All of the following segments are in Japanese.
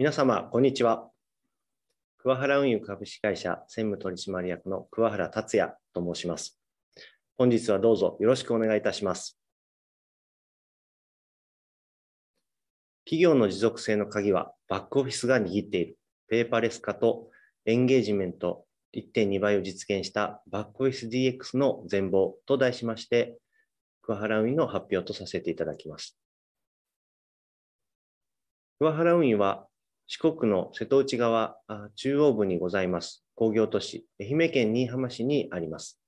皆様、こんにちは。桑原運輸株式会社専務取締役の桑原達也と申します。本日はどうぞよろしくお願いいたします。企業の持続性の鍵はバックオフィスが握っているペーパーレス化とエンゲージメント1.2倍を実現したバックオフィス DX の全貌と題しまして、桑原運輸の発表とさせていただきます。桑原運輸は四国の瀬戸内側中央部にございます工業都市、愛媛県新居浜市にあります。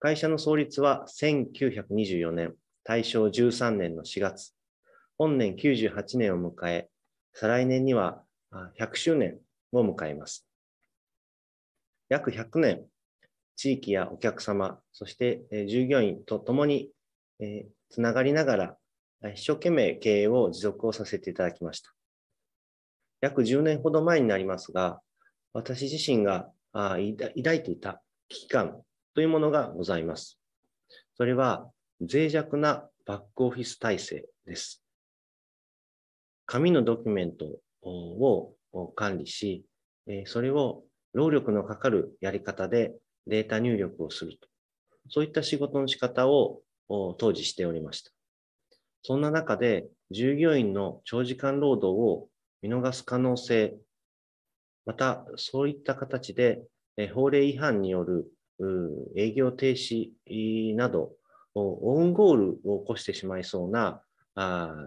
会社の創立は1924年、大正13年の4月、本年98年を迎え、再来年には100周年を迎えます。約100年、地域やお客様、そして従業員と共につながりながら、一生懸命経営を持続をさせていただきました。約10年ほど前になりますが、私自身が抱いていた危機感というものがございます。それは脆弱なバックオフィス体制です。紙のドキュメントを管理し、それを労力のかかるやり方でデータ入力をすると。そういった仕事の仕方を当時しておりました。そんな中で従業員の長時間労働を見逃す可能性、またそういった形で法令違反による営業停止など、オウンゴールを起こしてしまいそうな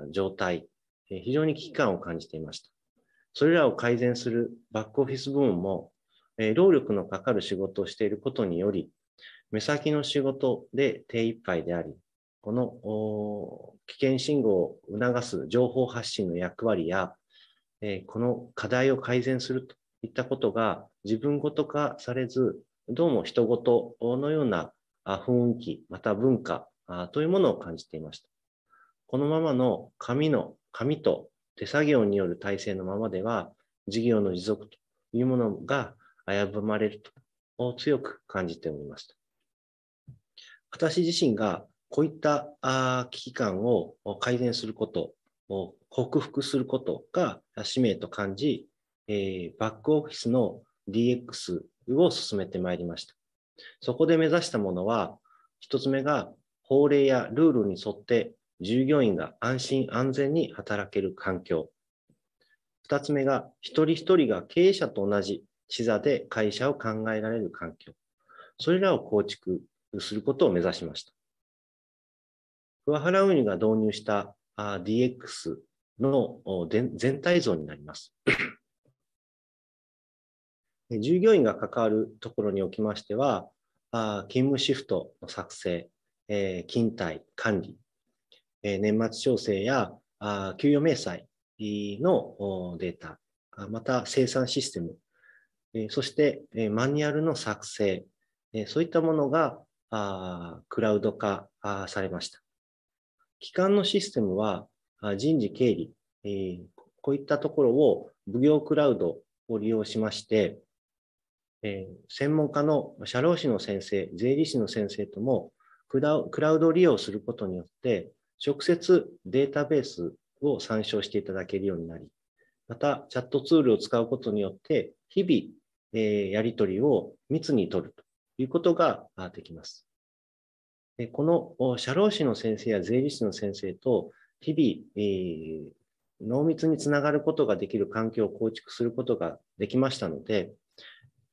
状態、非常に危機感を感じていました。それらを改善するバックオフィス部門も、労力のかかる仕事をしていることにより、目先の仕事で手一杯であり、この危険信号を促す情報発信の役割や、えこの課題を改善するといったことが自分ごと化されず、どうも人ごとのような雰囲気、また文化というものを感じていました。このままの紙の、紙と手作業による体制のままでは、事業の持続というものが危ぶまれると強く感じておりました。私自身がこういった危機感を改善することを克服することが使命と感じ、えー、バックオフィスの DX を進めてまいりました。そこで目指したものは、1つ目が法令やルールに沿って従業員が安心安全に働ける環境。2つ目が一人一人が経営者と同じ視座で会社を考えられる環境。それらを構築することを目指しました。桑原運輸が導入した DX の全体像になります。従業員が関わるところにおきましては、勤務シフトの作成、勤怠、管理、年末調整や給与明細のデータ、また生産システム、そしてマニュアルの作成、そういったものがクラウド化されました。基幹のシステムは人事経理、えー、こういったところを奉行クラウドを利用しまして、えー、専門家の社労士の先生、税理士の先生ともクラウド利用することによって、直接データベースを参照していただけるようになり、またチャットツールを使うことによって、日々、えー、やり取りを密に取るということができます。この社労士の先生や税理士の先生と日々、えー、濃密につながることができる環境を構築することができましたので、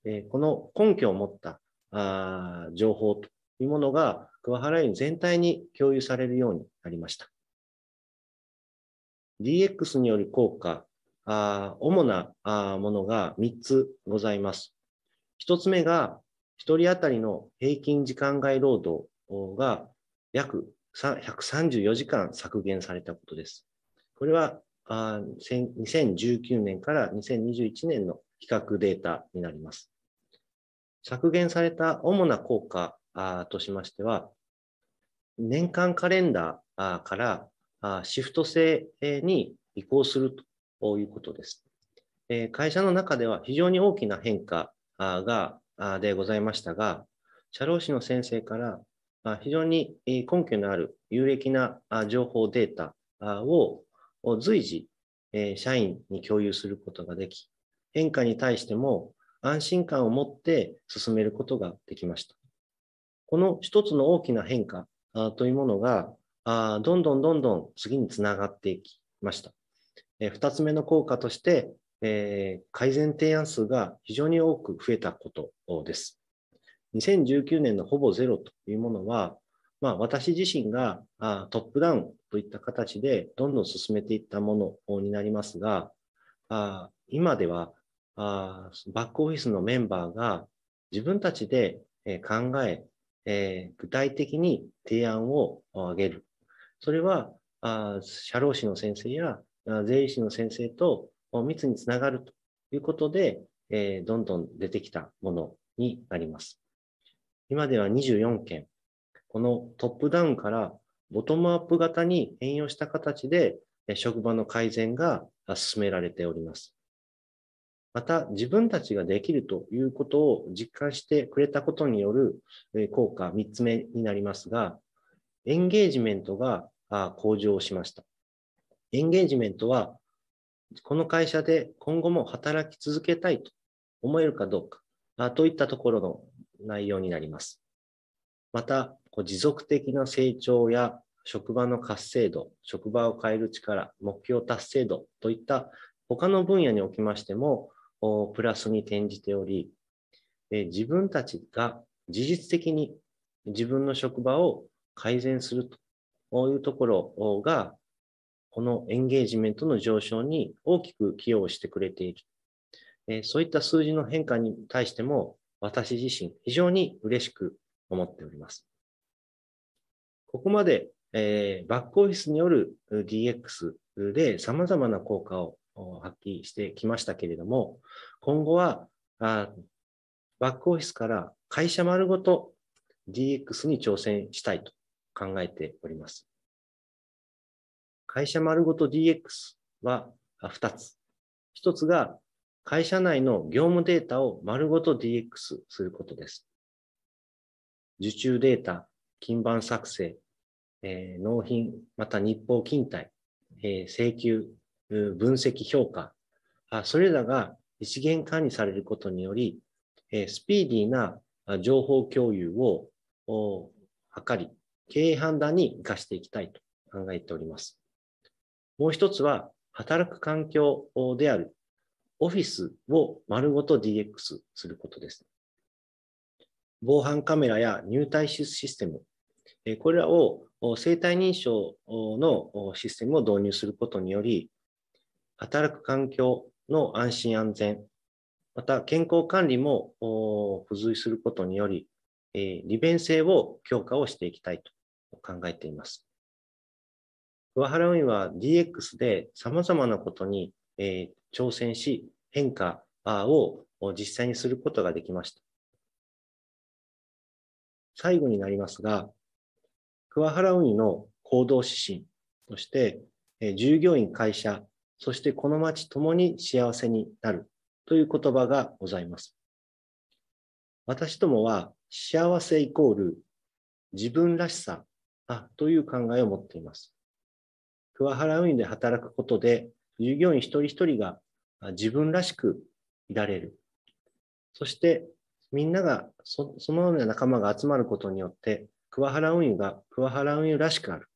えー、この根拠を持ったあ情報というものが、桑原院全体に共有されるようになりました。DX による効果、あ主なあものが3つございます。1つ目が、1人当たりの平均時間外労働が約134時間削減されたことです。これはあ2019年から2021年の比較データになります。削減された主な効果としましては、年間カレンダーからシフト制に移行するということです。会社の中では非常に大きな変化がでございましたが、社労士の先生から非常に根拠のある有益な情報データを随時社員に共有することができ、変化に対しても安心感を持って進めることができました。この一つの大きな変化というものが、どんどんどんどん次につながっていきました。二つ目の効果として、改善提案数が非常に多く増えたことです。2019年のほぼゼロというものは、まあ、私自身があトップダウンといった形でどんどん進めていったものになりますが、あ今ではあバックオフィスのメンバーが自分たちで考ええ具体的に提案を上げる。それは、あ社労士の先生や税理士の先生と密につながるということで、えどんどん出てきたものになります。今では24件、このトップダウンからボトムアップ型に変容した形で、職場の改善が進められております。また、自分たちができるということを実感してくれたことによる効果3つ目になりますが、エンゲージメントが向上しました。エンゲージメントは、この会社で今後も働き続けたいと思えるかどうかといったところの内容になります。また、持続的な成長や職場の活性度、職場を変える力、目標達成度といった他の分野におきましても、プラスに転じており、自分たちが事実的に自分の職場を改善するというところが、このエンゲージメントの上昇に大きく寄与してくれている。そういった数字の変化に対しても私自身非常に嬉しく思っております。ここまで、えー、バックオフィスによる DX で様々な効果を発揮してきましたけれども、今後はあバックオフィスから会社丸ごと DX に挑戦したいと考えております。会社丸ごと DX は2つ。1つが会社内の業務データを丸ごと DX することです。受注データ、金版作成、えー、納品、また日報勤怠、えー、請求、分析評価あ、それらが一元管理されることにより、えー、スピーディーな情報共有を図り、経営判断に活かしていきたいと考えております。もう一つは、働く環境であるオフィスを丸ごと DX することです。防犯カメラや入退出システム、これらを生体認証のシステムを導入することにより、働く環境の安心安全、また健康管理も付随することにより、利便性を強化をしていきたいと考えています。桑原運輸は DX で様々なことに挑戦し、変化を実際にすることができました。最後になりますが、桑原運輸の行動指針として、従業員、会社、そしてこの町ともに幸せになるという言葉がございます。私どもは幸せイコール自分らしさという考えを持っています。桑原運輸で働くことで従業員一人一人が自分らしくいられる。そして、みんながそ、そのような仲間が集まることによって、桑原運輸が桑原運輸らしくある。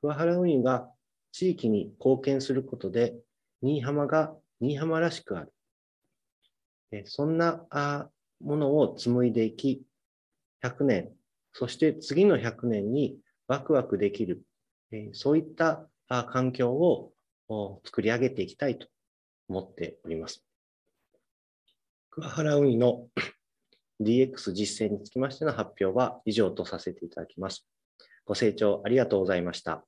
桑原運輸が地域に貢献することで、新居浜が新居浜らしくある。そんなものを紡いでいき、100年、そして次の100年にワクワクできる、そういった環境を作り上げていきたいと思っております。桑原海の DX 実践につきましての発表は以上とさせていただきます。ご清聴ありがとうございました。